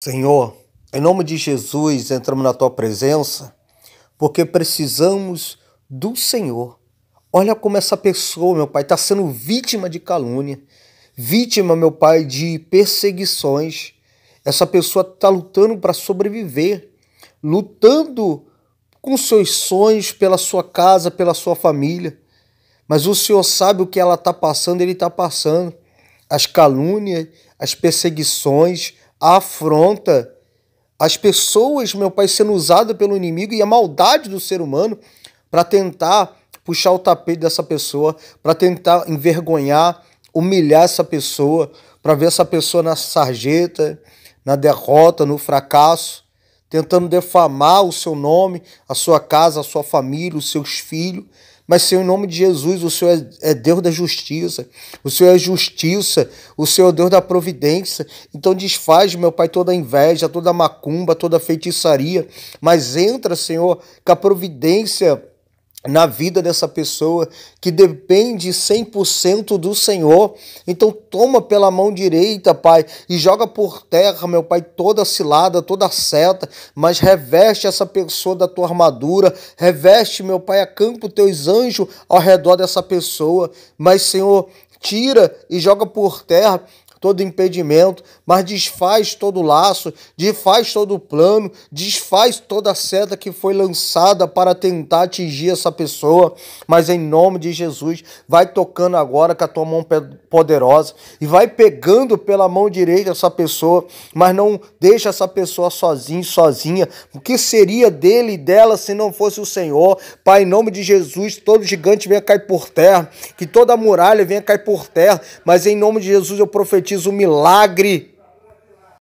Senhor, em nome de Jesus, entramos na tua presença porque precisamos do Senhor. Olha como essa pessoa, meu pai, está sendo vítima de calúnia, vítima, meu pai, de perseguições. Essa pessoa está lutando para sobreviver, lutando com seus sonhos, pela sua casa, pela sua família. Mas o Senhor sabe o que ela está passando, ele está passando. As calúnias, as perseguições, a afronta, as pessoas, meu Pai, sendo usada pelo inimigo e a maldade do ser humano para tentar puxar o tapete dessa pessoa, para tentar envergonhar, humilhar essa pessoa, para ver essa pessoa na sarjeta, na derrota, no fracasso, tentando defamar o seu nome, a sua casa, a sua família, os seus filhos, mas, Senhor, em nome de Jesus, o Senhor é, é, Deus da justiça, o Senhor é justiça, o Senhor é Deus da providência. Então, desfaz, meu Pai, toda inveja, toda macumba, toda feitiçaria, mas entra, Senhor, com a providência na vida dessa pessoa que depende 100% do Senhor. Então toma pela mão direita, Pai, e joga por terra, meu Pai, toda cilada, toda seta, mas reveste essa pessoa da tua armadura, reveste, meu Pai, acampa teus anjos ao redor dessa pessoa. Mas, Senhor, tira e joga por terra todo impedimento, mas desfaz todo laço, desfaz todo plano, desfaz toda seta que foi lançada para tentar atingir essa pessoa. Mas em nome de Jesus, vai tocando agora com a tua mão poderosa e vai pegando pela mão direita essa pessoa, mas não deixa essa pessoa sozinha, sozinha. O que seria dele e dela se não fosse o Senhor? Pai, em nome de Jesus, todo gigante venha cair por terra, que toda muralha venha cair por terra, mas em nome de Jesus eu profetizo profetiza o milagre